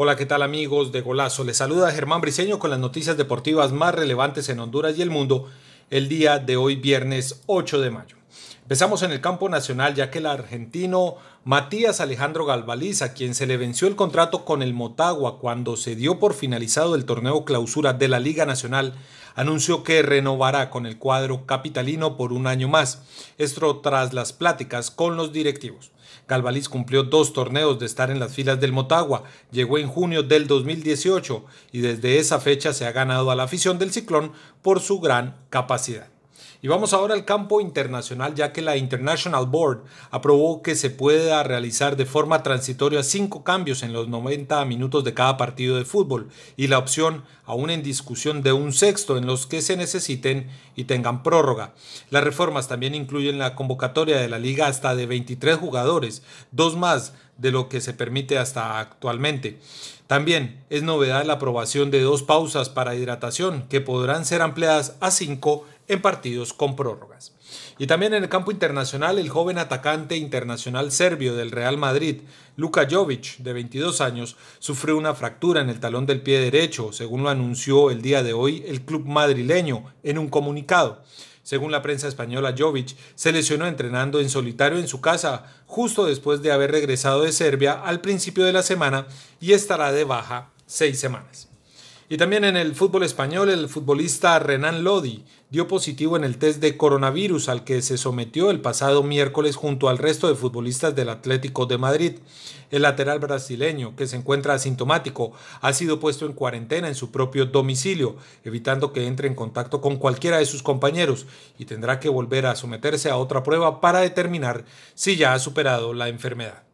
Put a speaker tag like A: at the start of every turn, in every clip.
A: Hola, ¿qué tal amigos de Golazo? Les saluda Germán Briceño con las noticias deportivas más relevantes en Honduras y el mundo el día de hoy viernes 8 de mayo. Empezamos en el campo nacional ya que el argentino Matías Alejandro Galvaliz, a quien se le venció el contrato con el Motagua cuando se dio por finalizado el torneo clausura de la Liga Nacional, anunció que renovará con el cuadro capitalino por un año más, esto tras las pláticas con los directivos. Galvaliz cumplió dos torneos de estar en las filas del Motagua, llegó en junio del 2018 y desde esa fecha se ha ganado a la afición del Ciclón por su gran capacidad. Y vamos ahora al campo internacional, ya que la International Board aprobó que se pueda realizar de forma transitoria cinco cambios en los 90 minutos de cada partido de fútbol y la opción, aún en discusión, de un sexto en los que se necesiten y tengan prórroga. Las reformas también incluyen la convocatoria de la liga hasta de 23 jugadores, dos más de lo que se permite hasta actualmente. También es novedad la aprobación de dos pausas para hidratación que podrán ser ampliadas a cinco en partidos con prórrogas. Y también en el campo internacional, el joven atacante internacional serbio del Real Madrid, Luka Jovic, de 22 años, sufrió una fractura en el talón del pie derecho, según lo anunció el día de hoy el club madrileño en un comunicado. Según la prensa española, Jovic se lesionó entrenando en solitario en su casa justo después de haber regresado de Serbia al principio de la semana y estará de baja seis semanas. Y también en el fútbol español, el futbolista Renan Lodi dio positivo en el test de coronavirus al que se sometió el pasado miércoles junto al resto de futbolistas del Atlético de Madrid. El lateral brasileño, que se encuentra asintomático, ha sido puesto en cuarentena en su propio domicilio, evitando que entre en contacto con cualquiera de sus compañeros y tendrá que volver a someterse a otra prueba para determinar si ya ha superado la enfermedad.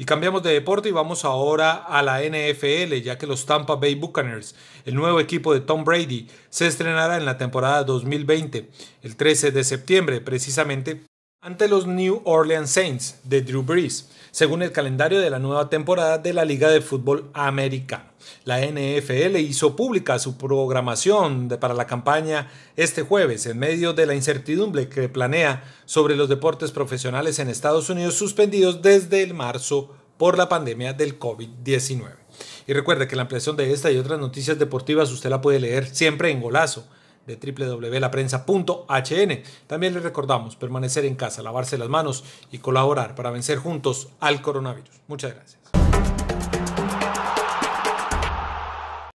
A: Y cambiamos de deporte y vamos ahora a la NFL, ya que los Tampa Bay Buccaneers, el nuevo equipo de Tom Brady, se estrenará en la temporada 2020, el 13 de septiembre precisamente ante los New Orleans Saints de Drew Brees, según el calendario de la nueva temporada de la Liga de Fútbol Americano. La NFL hizo pública su programación para la campaña este jueves en medio de la incertidumbre que planea sobre los deportes profesionales en Estados Unidos suspendidos desde el marzo por la pandemia del COVID-19. Y recuerde que la ampliación de esta y otras noticias deportivas usted la puede leer siempre en Golazo de www.laprensa.hn. También les recordamos permanecer en casa, lavarse las manos y colaborar para vencer juntos al coronavirus. Muchas gracias.